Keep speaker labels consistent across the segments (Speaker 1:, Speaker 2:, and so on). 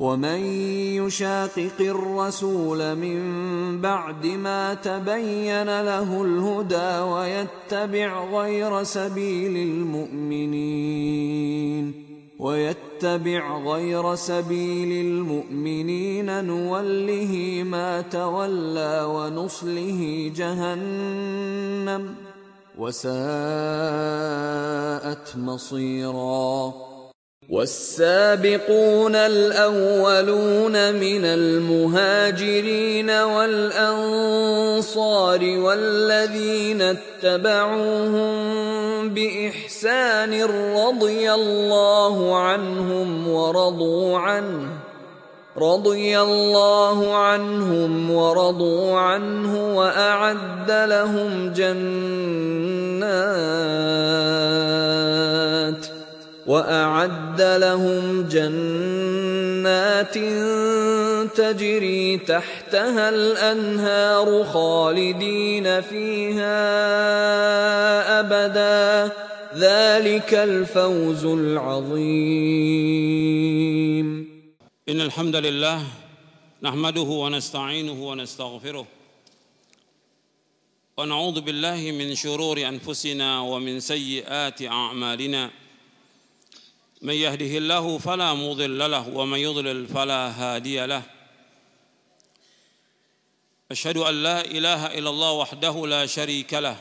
Speaker 1: ومن يشاقق الرسول من بعد ما تبين له الهدى ويتبع غير سبيل المؤمنين ويتبع غير سبيل المؤمنين نوله ما تولى ونصله جهنم وساءت مصيرا والسابقون الاولون من المهاجرين والانصار والذين اتبعوهم باحسان رضي الله عنهم ورضوا عنه رضي الله عنهم ورضوا عنه واعد لهم جنات واعد لهم جنات تجري تحتها الانهار خالدين فيها ابدا ذلك الفوز العظيم
Speaker 2: ان الحمد لله نحمده ونستعينه ونستغفره ونعوذ بالله من شرور انفسنا ومن سيئات اعمالنا من يهده الله فلا مضل له ومن يضلل فلا هادي له أشهد أن لا إله إلا الله وحده لا شريك له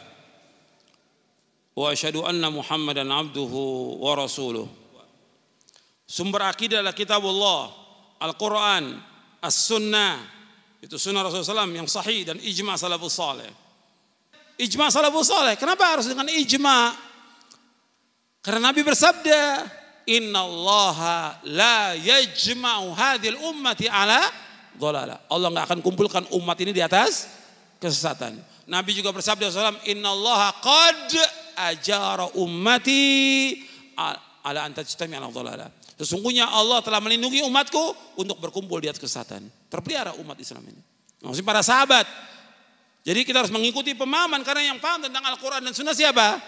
Speaker 2: وأشهد أن محمدا عبده ورسوله sumber akidah adalah kitabullah Al-Quran As-Sunnah itu sunnah Rasulullah SAW yang sahih dan ijma salafus saleh ijma salafus saleh kenapa harus dengan ijma karena Nabi bersabda Inna Allah la yajma'u hadhil ummati ala dhalala. Allah nggak akan kumpulkan umat ini di atas kesesatan. Nabi juga bersabda Inna Allah qad ajara ummati ala antajtami ala dhalala. Sesungguhnya Allah telah melindungi umatku untuk berkumpul di atas kesesatan. Terpelihara umat Islam ini. Maksudnya para sahabat. Jadi kita harus mengikuti pemahaman karena yang paham tentang Al-Quran dan Sunnah siapa?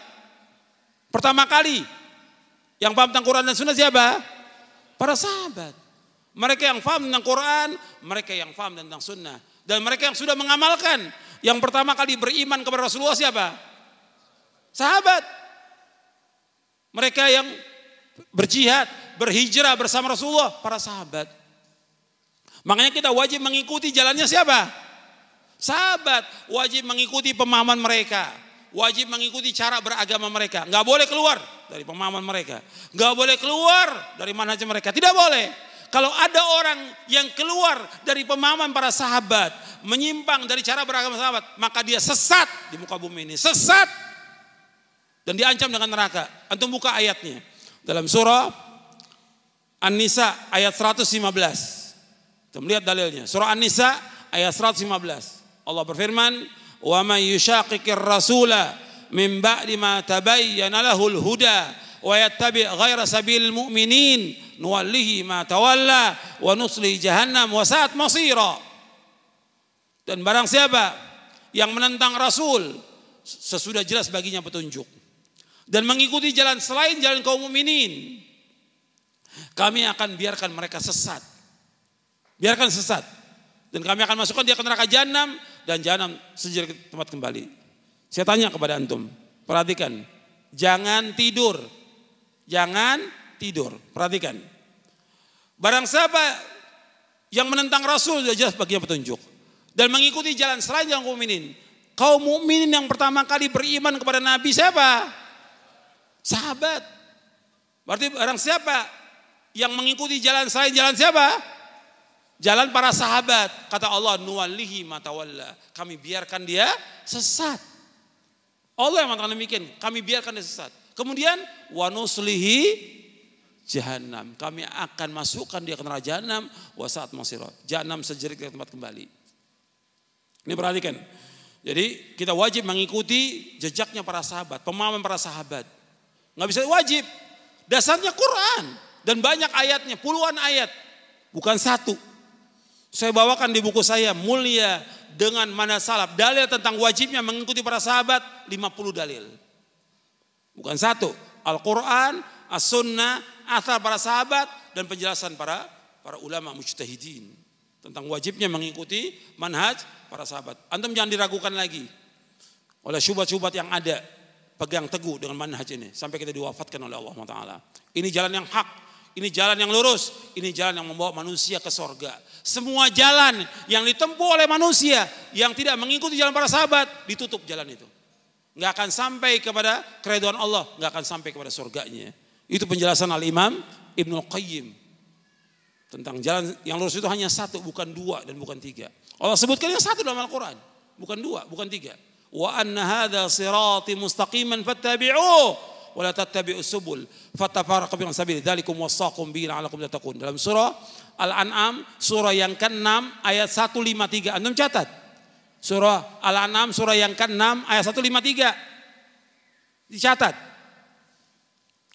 Speaker 2: Pertama kali yang paham tentang Quran dan Sunnah siapa? Para sahabat. Mereka yang paham tentang Quran, mereka yang paham tentang Sunnah. Dan mereka yang sudah mengamalkan. Yang pertama kali beriman kepada Rasulullah siapa? Sahabat. Mereka yang berjihad, berhijrah bersama Rasulullah, para sahabat. Makanya kita wajib mengikuti jalannya siapa? Sahabat wajib mengikuti pemahaman mereka wajib mengikuti cara beragama mereka. Nggak boleh keluar dari pemahaman mereka. Nggak boleh keluar dari manhaj mereka. Tidak boleh. Kalau ada orang yang keluar dari pemahaman para sahabat, menyimpang dari cara beragama sahabat, maka dia sesat di muka bumi ini, sesat dan diancam dengan neraka. Antum buka ayatnya dalam surah An-Nisa ayat 115. Kita melihat dalilnya. Surah An-Nisa ayat 115. Allah berfirman, ومن يشاقق الرسول من بعد ما تبين له الهدى ويتبع غير سبيل المؤمنين نوله ما تولى ونصلي جهنم wa مصيرا Dan barang siapa yang menentang Rasul sesudah jelas baginya petunjuk dan mengikuti jalan selain jalan kaum mukminin kami akan biarkan mereka sesat. Biarkan sesat. Dan kami akan masukkan dia ke neraka jahanam dan jahanam sejarah tempat kembali. Saya tanya kepada antum, perhatikan. Jangan tidur. Jangan tidur. Perhatikan. Barang siapa yang menentang Rasul sudah jelas baginya petunjuk dan mengikuti jalan selain yang mukminin. Kau mukminin yang pertama kali beriman kepada Nabi siapa? Sahabat. Berarti barang siapa yang mengikuti jalan selain jalan siapa? Jalan para sahabat, kata Allah, nuwalihi matawalla. Kami biarkan dia sesat. Allah yang mengatakan demikian, kami biarkan dia sesat. Kemudian, wanuslihi jahanam. Kami akan masukkan dia ke neraka jahanam, wasaat masirot. Jahanam sejerik ke tempat kembali. Ini perhatikan. Jadi kita wajib mengikuti jejaknya para sahabat, pemahaman para sahabat. Nggak bisa wajib. Dasarnya Quran dan banyak ayatnya, puluhan ayat, bukan satu. Saya bawakan di buku saya mulia dengan mana salaf. Dalil tentang wajibnya mengikuti para sahabat 50 dalil. Bukan satu. Al-Quran, As-Sunnah, asal para sahabat, dan penjelasan para para ulama mujtahidin. Tentang wajibnya mengikuti manhaj para sahabat. Antum jangan diragukan lagi oleh syubat-syubat yang ada. Pegang teguh dengan manhaj ini. Sampai kita diwafatkan oleh Allah SWT. Ini jalan yang hak ini jalan yang lurus, ini jalan yang membawa manusia ke sorga. Semua jalan yang ditempuh oleh manusia yang tidak mengikuti jalan para sahabat ditutup jalan itu. Nggak akan sampai kepada keriduan Allah, nggak akan sampai kepada surganya. Itu penjelasan Al Imam Ibnu Qayyim tentang jalan yang lurus itu hanya satu, bukan dua dan bukan tiga. Allah sebutkan yang satu dalam Al-Quran, bukan dua, bukan tiga. Wa anna hadha sirati mustaqiman fattabi'uh ولا la tattabi'us subul fatafarraqu bikum sabil dzalikum wasaqum bihi la'allakum tattaqun. Dalam surah Al-An'am surah yang ke-6 ayat 153. Antum catat. Surah Al-An'am surah yang ke-6 ayat 153. Dicatat.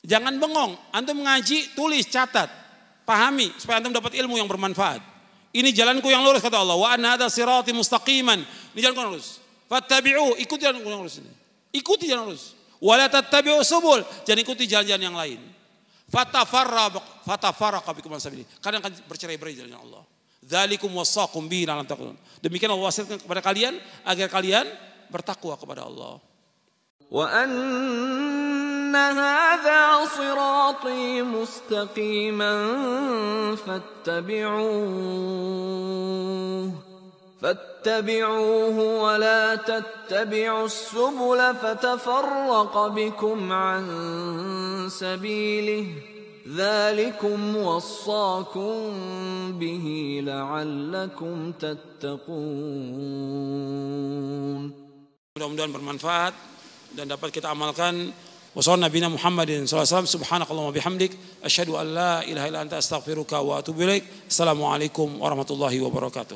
Speaker 2: Jangan bengong, antum ngaji, tulis, catat. Pahami supaya antum dapat ilmu yang bermanfaat. Ini jalanku yang lurus kata Allah. Wa anna hadza sirati mustaqiman. Ini jalanku yang lurus. Fattabi'u, ikuti jalanku yang lurus ini. Ikuti jalan lurus. Wala tattabi'u subul. Jangan ikuti jalan-jalan yang lain. Fatafarra fatafarraqa bikum sabili. Kadang akan bercerai-berai jalan Allah. Dzalikum wasaqum bi lan taqulun. Demikian Allah wasiatkan kepada kalian agar kalian bertakwa kepada Allah.
Speaker 1: Wa أن هذا صراطي مستقيما فاتبعوه فاتبعوه ولا تتبعوا السبل فتفرق بكم عن سبيله ذلكم وصاكم
Speaker 2: به لعلكم تتقون mudah-mudahan bermanfaat dan dapat kita amalkan وصلى نبينا محمد صلى الله عليه وسلم سبحانك اللهم وبحمدك أشهد أن لا إله إلا أنت أستغفرك وأتوب إليك السلام عليكم ورحمة الله وبركاته